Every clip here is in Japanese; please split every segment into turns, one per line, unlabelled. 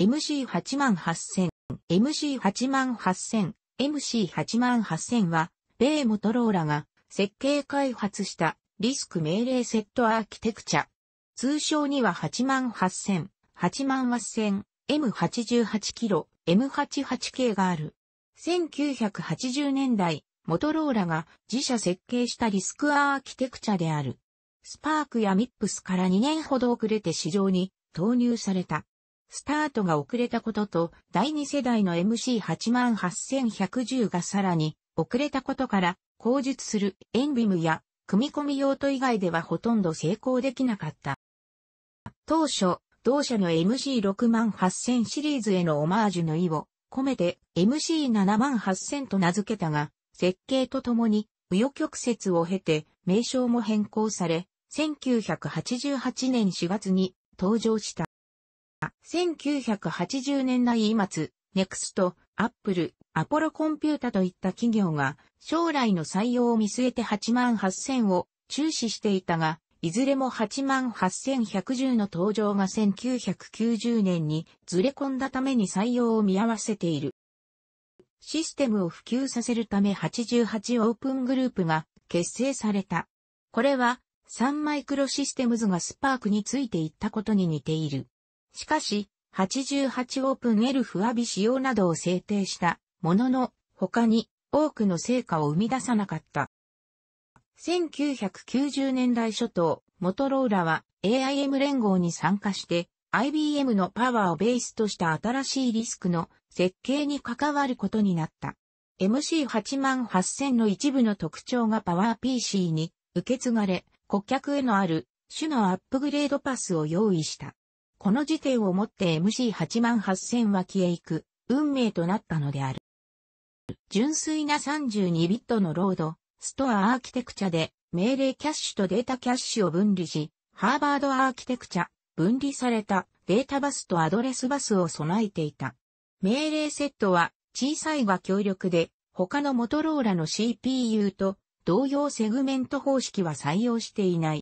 MC88000、MC88000、MC88000 は、米モトローラが設計開発したリスク命令セットアーキテクチャ。通称には88000、88000、M88 キロ、M88 k がある。1980年代、モトローラが自社設計したリスクアーキテクチャである。スパークやミップスから2年ほど遅れて市場に投入された。スタートが遅れたことと、第2世代の MC88110 がさらに遅れたことから、口述するエンビムや組み込み用途以外ではほとんど成功できなかった。当初、同社の MC68000 シリーズへのオマージュの意を込めて MC78000 と名付けたが、設計とともに、紆余曲折を経て名称も変更され、1988年4月に登場した。1980年代末、ネクスト、アップル、アポロコンピュータといった企業が将来の採用を見据えて8万8000を注視していたが、いずれも8万8110の登場が1990年にずれ込んだために採用を見合わせている。システムを普及させるため88オープングループが結成された。これは3マイクロシステムズがスパークについていったことに似ている。しかし、88オープンエルフアビ仕様などを制定したものの、他に多くの成果を生み出さなかった。1990年代初頭、モトローラは AIM 連合に参加して IBM のパワーをベースとした新しいリスクの設計に関わることになった。MC88000 の一部の特徴がパワー PC に受け継がれ、顧客へのある種のアップグレードパスを用意した。この時点をもって MC88000 は消え行く、運命となったのである。純粋な32ビットのロード、ストアアーキテクチャで、命令キャッシュとデータキャッシュを分離し、ハーバードアーキテクチャ、分離されたデータバスとアドレスバスを備えていた。命令セットは小さいが強力で、他のモトローラの CPU と同様セグメント方式は採用していない。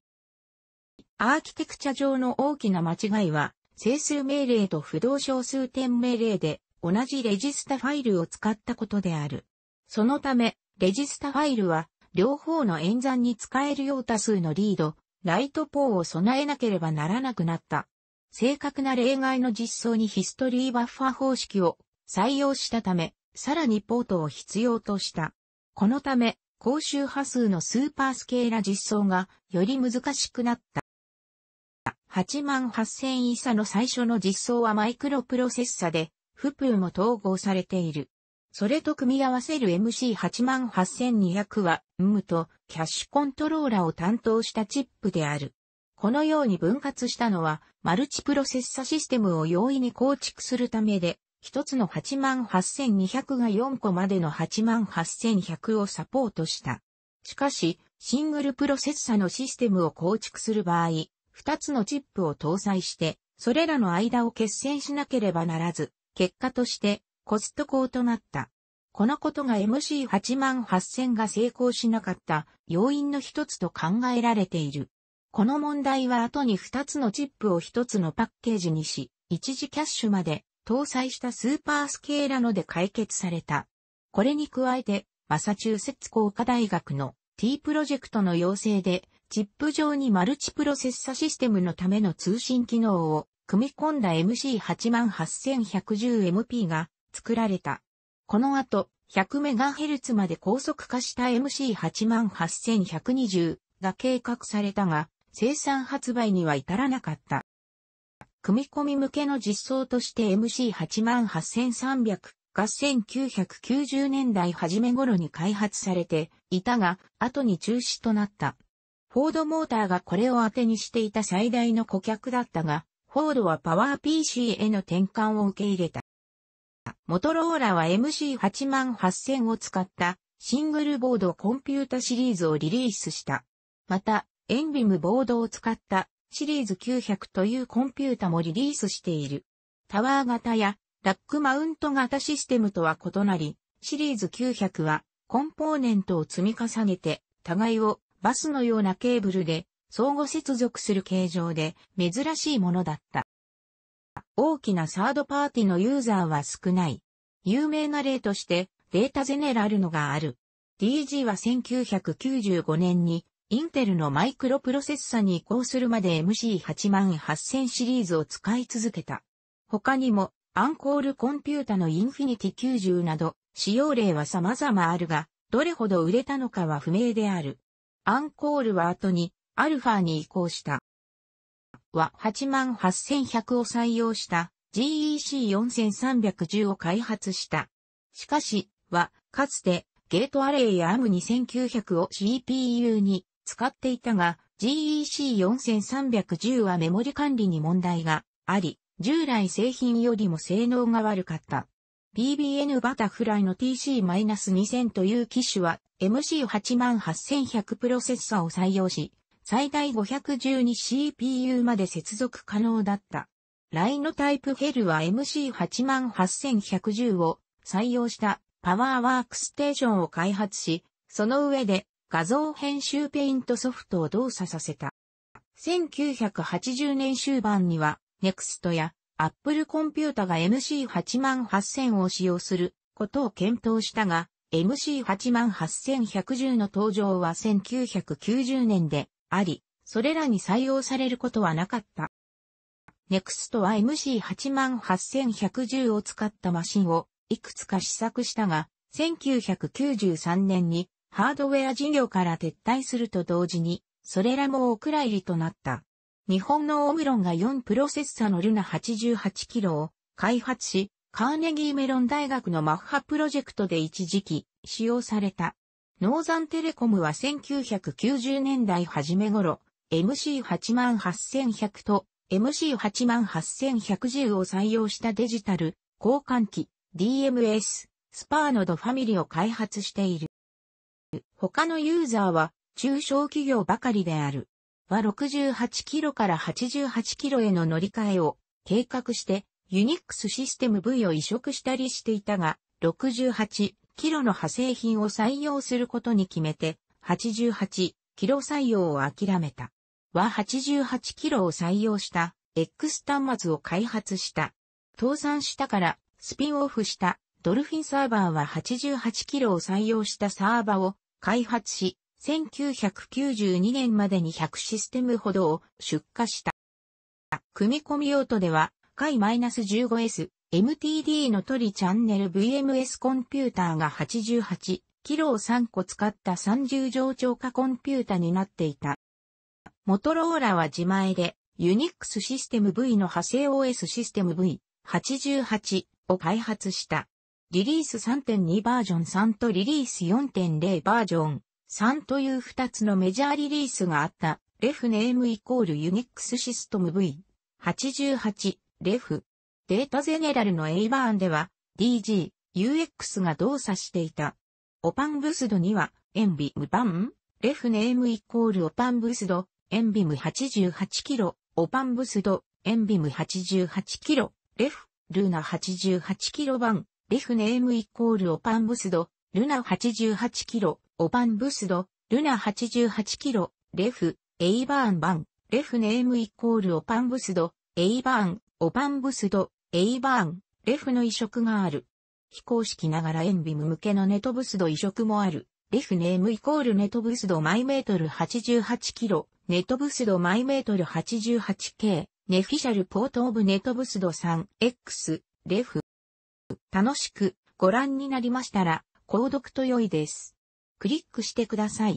アーキテクチャ上の大きな間違いは、整数命令と不動小数点命令で同じレジスタファイルを使ったことである。そのため、レジスタファイルは、両方の演算に使えるよう多数のリード、ライトポーを備えなければならなくなった。正確な例外の実装にヒストリーバッファ方式を採用したため、さらにポートを必要とした。このため、高周波数のスーパースケーラ実装がより難しくなった。8万8000以サの最初の実装はマイクロプロセッサで、フプーも統合されている。それと組み合わせる MC88200 は、M とキャッシュコントローラを担当したチップである。このように分割したのは、マルチプロセッサシステムを容易に構築するためで、一つの88200が4個までの88100をサポートした。しかし、シングルプロセッサのシステムを構築する場合、二つのチップを搭載して、それらの間を決戦しなければならず、結果としてコストコとなった。このことが MC88000 が成功しなかった要因の一つと考えられている。この問題は後に2つのチップを1つのパッケージにし、一時キャッシュまで搭載したスーパースケーラので解決された。これに加えて、マサチューセッツ工科大学の T プロジェクトの要請でチップ上にマルチプロセッサシステムのための通信機能を組み込んだ MC88110MP が作られた。この後、100MHz まで高速化した MC88120 が計画されたが、生産発売には至らなかった。組み込み向けの実装として MC88300 が1990年代初め頃に開発されていたが、後に中止となった。フォードモーターがこれを当てにしていた最大の顧客だったが、フォードはパワー PC への転換を受け入れた。モトローラは MC88000 を使ったシングルボードコンピュータシリーズをリリースした。また、エンビムボードを使ったシリーズ900というコンピュータもリリースしている。タワー型やラックマウント型システムとは異なり、シリーズ900はコンポーネントを積み重ねて互いをバスのようなケーブルで相互接続する形状で珍しいものだった。大きなサードパーティのユーザーは少ない。有名な例としてデータゼネラルのがある。DG は1995年にインテルのマイクロプロセッサに移行するまで MC88000 シリーズを使い続けた。他にもアンコールコンピュータのインフィニティ90など使用例は様々あるが、どれほど売れたのかは不明である。アンコールは後に、アルファに移行した。は88100を採用した GEC4310 を開発した。しかし、は、かつて、ゲートアレイや a m 2 9 0 0を CPU に使っていたが、GEC4310 はメモリ管理に問題があり、従来製品よりも性能が悪かった。BBN バタフライの TC-2000 という機種は MC88100 プロセッサを採用し、最大 512CPU まで接続可能だった。ライのタイプヘルは MC88110 を採用したパワーワークステーションを開発し、その上で画像編集ペイントソフトを動作させた。1980年終盤には、NEXT やアップルコンピュータが MC88000 を使用することを検討したが、MC88110 の登場は1990年であり、それらに採用されることはなかった。NEXT は MC88110 を使ったマシンをいくつか試作したが、1993年にハードウェア事業から撤退すると同時に、それらもお蔵入りとなった。日本のオムロンが4プロセッサのルナ88キロを開発し、カーネギーメロン大学のマッハプロジェクトで一時期使用された。ノーザンテレコムは1990年代初め頃、MC88100 と MC88110 を採用したデジタル交換機 DMS スパーノドファミリを開発している。他のユーザーは中小企業ばかりである。は68キロから88キロへの乗り換えを計画して、ユニックスシステム V を移植したりしていたが、68キロの派生品を採用することに決めて、88キロ採用を諦めた。は88キロを採用した X 端末を開発した。倒産したからスピンオフしたドルフィンサーバーは88キロを採用したサーバを開発し、1992年までに100システムほどを出荷した。組み込み用途では、k a 1 5 s MTD のトリチャンネル VMS コンピューターが88、キロを3個使った30乗超過コンピュータになっていた。モトローラは自前で、ユニックスシステム V の派生 OS システム V88 を開発した。リリース3.2バージョン3とリリース4.0バージョン3という2つのメジャーリリースがあった、レフネームイコールユニックスシストム V88 レフデータゼネラルの A バーンでは DG、UX が動作していた。オパンブスドには、エンビムバン、レフネームイコールオパンブスド、エンビム88キロ、オパンブスド、エンビム88キロ、レフ、ルナ88キロ版、レフネームイコールオパンブスド、ルナ88キロ、オパンブスド、ルナ88キロ、レフ、エイバーンバン、レフネームイコールオパンブスド、エイバーン、オパンブスド、エイバーン、レフの移植がある。非公式ながらエンビム向けのネトブスド移植もある。レフネームイコールネトブスドマイメートル88キロ、ネトブスドマイメートル 88K、ネフィシャルポートオブネトブスド 3X、レフ。楽しくご覧になりましたら、購読と良いです。クリックしてください。